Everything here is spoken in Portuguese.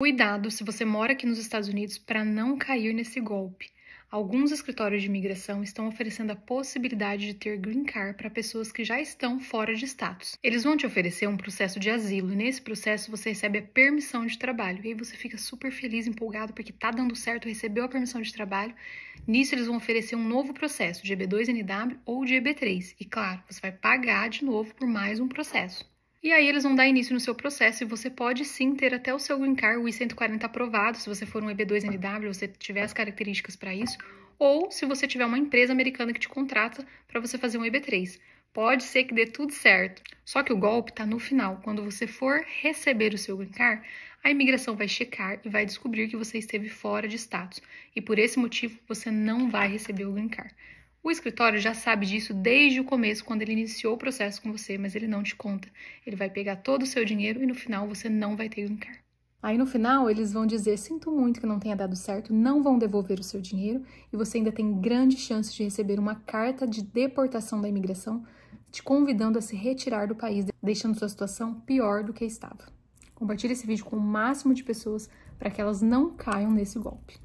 Cuidado se você mora aqui nos Estados Unidos para não cair nesse golpe. Alguns escritórios de imigração estão oferecendo a possibilidade de ter green card para pessoas que já estão fora de status. Eles vão te oferecer um processo de asilo e nesse processo você recebe a permissão de trabalho. E aí você fica super feliz, empolgado porque tá dando certo, recebeu a permissão de trabalho. Nisso eles vão oferecer um novo processo de EB2NW ou de EB3. E claro, você vai pagar de novo por mais um processo. E aí eles vão dar início no seu processo e você pode sim ter até o seu green card, o I-140 aprovado, se você for um EB2NW, tá. você tiver as características para isso, ou se você tiver uma empresa americana que te contrata para você fazer um EB3. Pode ser que dê tudo certo. Só que o golpe está no final. Quando você for receber o seu green card, a imigração vai checar e vai descobrir que você esteve fora de status. E por esse motivo, você não vai receber o green card. O escritório já sabe disso desde o começo, quando ele iniciou o processo com você, mas ele não te conta. Ele vai pegar todo o seu dinheiro e no final você não vai ter green card. Aí no final eles vão dizer: sinto muito que não tenha dado certo, não vão devolver o seu dinheiro e você ainda tem grande chance de receber uma carta de deportação da imigração te convidando a se retirar do país, deixando sua situação pior do que estava. Compartilhe esse vídeo com o máximo de pessoas para que elas não caiam nesse golpe.